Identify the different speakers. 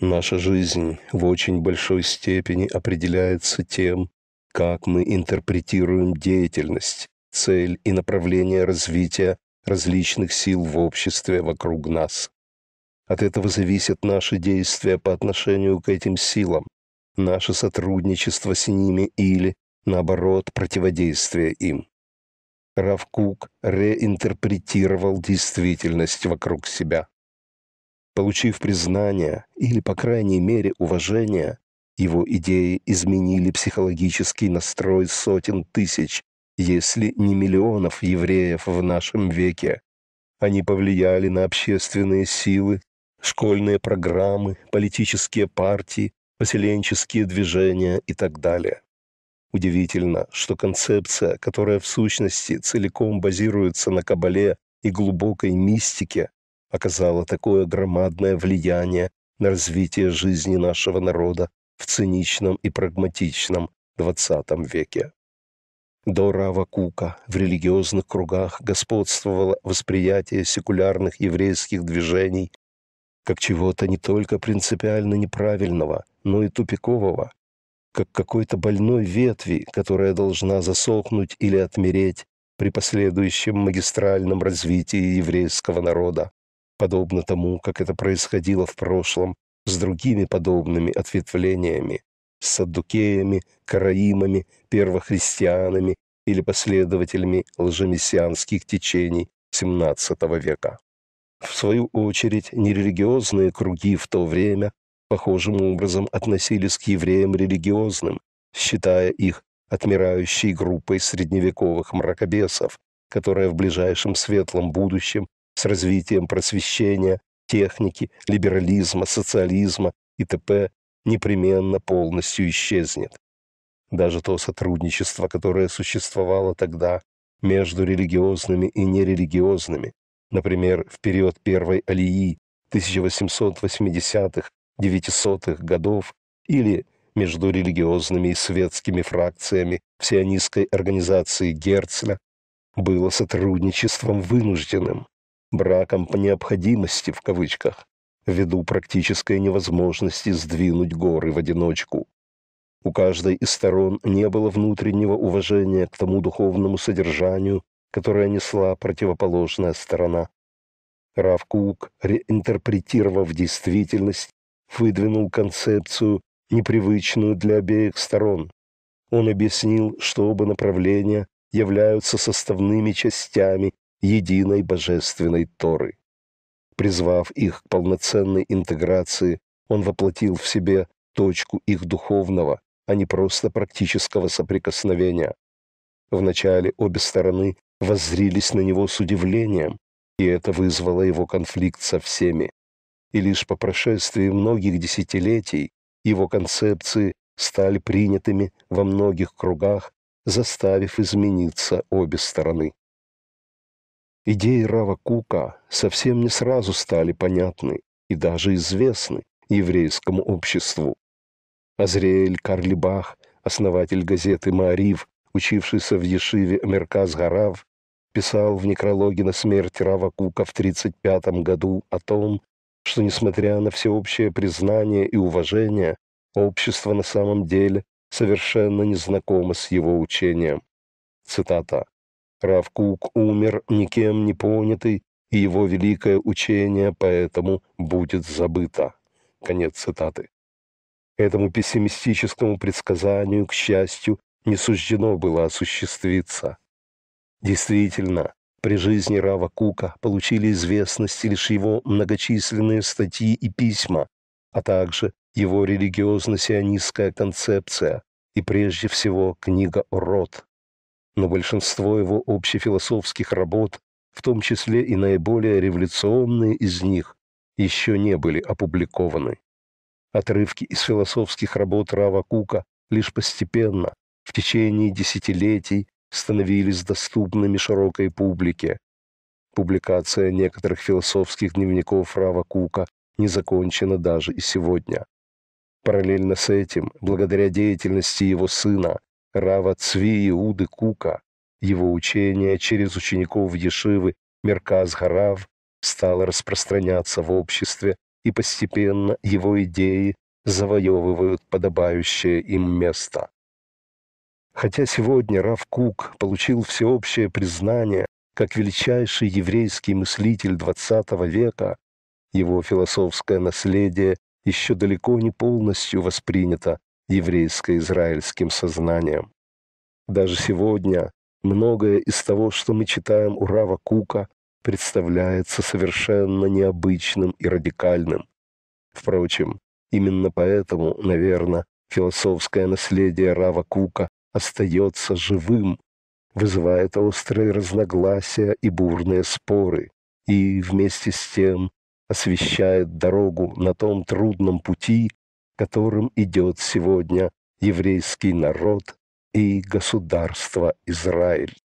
Speaker 1: Наша жизнь в очень большой степени определяется тем, как мы интерпретируем деятельность, цель и направление развития различных сил в обществе вокруг нас. От этого зависят наши действия по отношению к этим силам, наше сотрудничество с ними или, наоборот, противодействие им. Равкук реинтерпретировал действительность вокруг себя. Получив признание или, по крайней мере, уважение, его идеи изменили психологический настрой сотен тысяч, если не миллионов евреев в нашем веке. Они повлияли на общественные силы, школьные программы, политические партии, поселенческие движения и так далее. Удивительно, что концепция, которая в сущности целиком базируется на кабале и глубокой мистике, оказала такое громадное влияние на развитие жизни нашего народа в циничном и прагматичном XX веке. До Рава Кука в религиозных кругах господствовало восприятие секулярных еврейских движений как чего-то не только принципиально неправильного, но и тупикового, как какой-то больной ветви, которая должна засохнуть или отмереть при последующем магистральном развитии еврейского народа подобно тому, как это происходило в прошлом с другими подобными ответвлениями, с саддукеями, караимами, первохристианами или последователями лжемессианских течений XVII века. В свою очередь, нерелигиозные круги в то время похожим образом относились к евреям религиозным, считая их отмирающей группой средневековых мракобесов, которая в ближайшем светлом будущем с развитием просвещения, техники, либерализма, социализма и т.п. непременно полностью исчезнет. Даже то сотрудничество, которое существовало тогда между религиозными и нерелигиозными, например, в период Первой Алии 1880-х, 900-х годов или между религиозными и светскими фракциями в сионистской организации Герцля было сотрудничеством вынужденным, браком по необходимости в кавычках, ввиду практической невозможности сдвинуть горы в одиночку. У каждой из сторон не было внутреннего уважения к тому духовному содержанию, которое несла противоположная сторона. Рав Кук, реинтерпретировав действительность, выдвинул концепцию, непривычную для обеих сторон. Он объяснил, что оба направления являются составными частями единой божественной Торы. Призвав их к полноценной интеграции, он воплотил в себе точку их духовного, а не просто практического соприкосновения. Вначале обе стороны воззрились на него с удивлением, и это вызвало его конфликт со всеми. И лишь по прошествии многих десятилетий его концепции стали принятыми во многих кругах, заставив измениться обе стороны. Идеи Рава Кука совсем не сразу стали понятны и даже известны еврейскому обществу. Азриэль Карлибах, основатель газеты «Маарив», учившийся в Ешиве Мерказ Гарав, писал в некрологе на смерть Рава Кука в 1935 году о том, что, несмотря на всеобщее признание и уважение, общество на самом деле совершенно не знакомо с его учением. Цитата. Равкук умер никем не понятый, и его великое учение поэтому будет забыто. Конец цитаты. Этому пессимистическому предсказанию, к счастью, не суждено было осуществиться. Действительно, при жизни Рава Кука получили известность лишь его многочисленные статьи и письма, а также его религиозно-сионистская концепция и прежде всего книга «Род», но большинство его общефилософских работ, в том числе и наиболее революционные из них, еще не были опубликованы. Отрывки из философских работ Рава Кука лишь постепенно, в течение десятилетий, становились доступными широкой публике. Публикация некоторых философских дневников Рава Кука не закончена даже и сегодня. Параллельно с этим, благодаря деятельности его сына, Рава Цви Иуды Кука. Его учение через учеников Ешивы Мерказ Гарав стало распространяться в обществе, и постепенно его идеи завоевывают подобающее им место. Хотя сегодня Рав Кук получил всеобщее признание как величайший еврейский мыслитель XX века, его философское наследие еще далеко не полностью воспринято еврейско-израильским сознанием. Даже сегодня многое из того, что мы читаем у Рава Кука, представляется совершенно необычным и радикальным. Впрочем, именно поэтому, наверное, философское наследие Рава Кука остается живым, вызывает острые разногласия и бурные споры, и вместе с тем освещает дорогу на том трудном пути, которым идет сегодня еврейский народ и государство Израиль.